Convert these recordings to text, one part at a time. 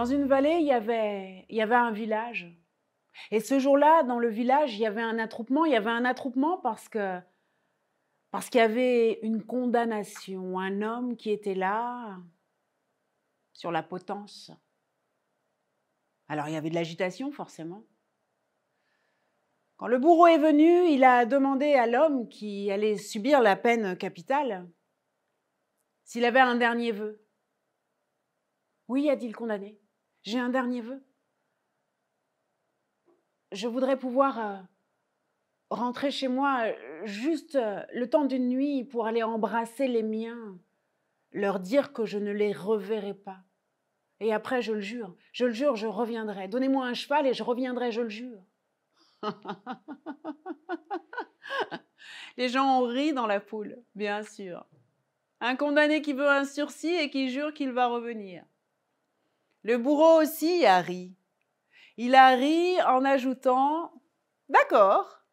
Dans une vallée, il y avait, un village. Et ce jour-là, dans le village, il y avait un attroupement. Il y avait un attroupement parce que parce qu'il y avait une condamnation, un homme qui était là sur la potence. Alors il y avait de l'agitation forcément. Quand le bourreau est venu, il a demandé à l'homme qui allait subir la peine capitale s'il avait un dernier vœu. Oui, a dit le condamné. J'ai un dernier vœu. Je voudrais pouvoir euh, rentrer chez moi euh, juste euh, le temps d'une nuit pour aller embrasser les miens, leur dire que je ne les reverrai pas. Et après, je le jure, je le jure, je reviendrai. Donnez-moi un cheval et je reviendrai, je le jure. les gens ont ri dans la poule, bien sûr. Un condamné qui veut un sursis et qui jure qu'il va revenir. Le bourreau aussi a ri. Il a ri en ajoutant D'accord.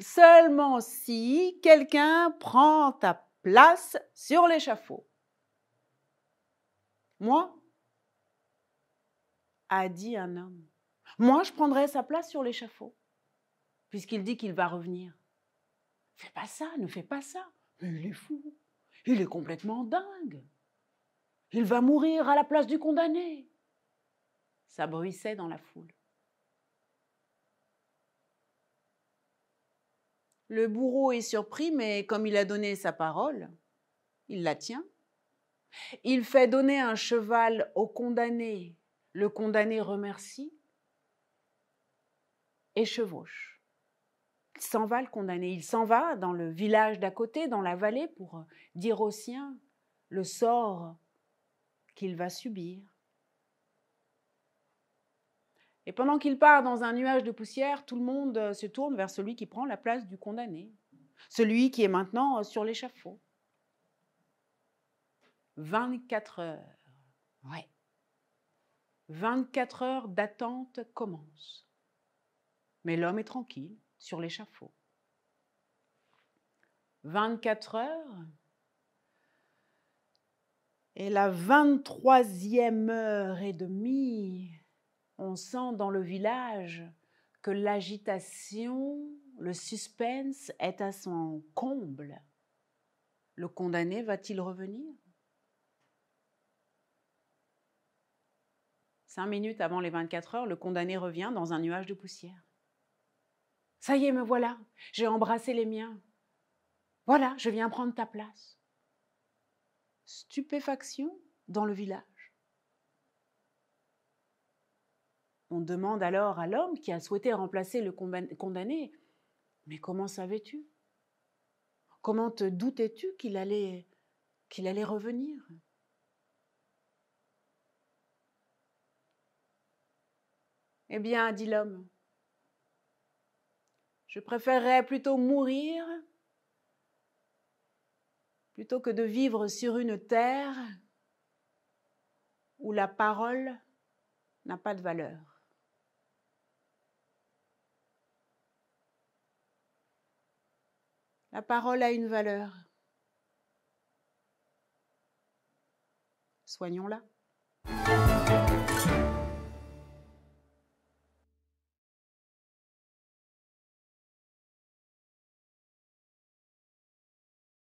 Seulement si quelqu'un prend ta place sur l'échafaud. Moi a dit un homme. Moi, je prendrai sa place sur l'échafaud, puisqu'il dit qu'il va revenir. Fais pas ça, ne fais pas ça. Il est fou. Il est complètement dingue. Il va mourir à la place du condamné. Ça bruissait dans la foule. Le bourreau est surpris, mais comme il a donné sa parole, il la tient. Il fait donner un cheval au condamné. Le condamné remercie et chevauche. Il s'en va, le condamné. Il s'en va dans le village d'à côté, dans la vallée, pour dire aux siens le sort qu'il va subir. Et pendant qu'il part dans un nuage de poussière, tout le monde euh, se tourne vers celui qui prend la place du condamné, celui qui est maintenant euh, sur l'échafaud. 24 heures. Ouais. 24 heures d'attente commencent. Mais l'homme est tranquille sur l'échafaud. 24 heures et la 23e heure et demie, on sent dans le village que l'agitation, le suspense est à son comble. Le condamné va-t-il revenir Cinq minutes avant les 24 heures, le condamné revient dans un nuage de poussière. Ça y est, me voilà, j'ai embrassé les miens. Voilà, je viens prendre ta place stupéfaction dans le village. On demande alors à l'homme qui a souhaité remplacer le condamné, mais comment savais-tu Comment te doutais-tu qu'il allait, allait revenir Eh bien, dit l'homme, je préférerais plutôt mourir plutôt que de vivre sur une terre où la parole n'a pas de valeur. La parole a une valeur. Soignons-la.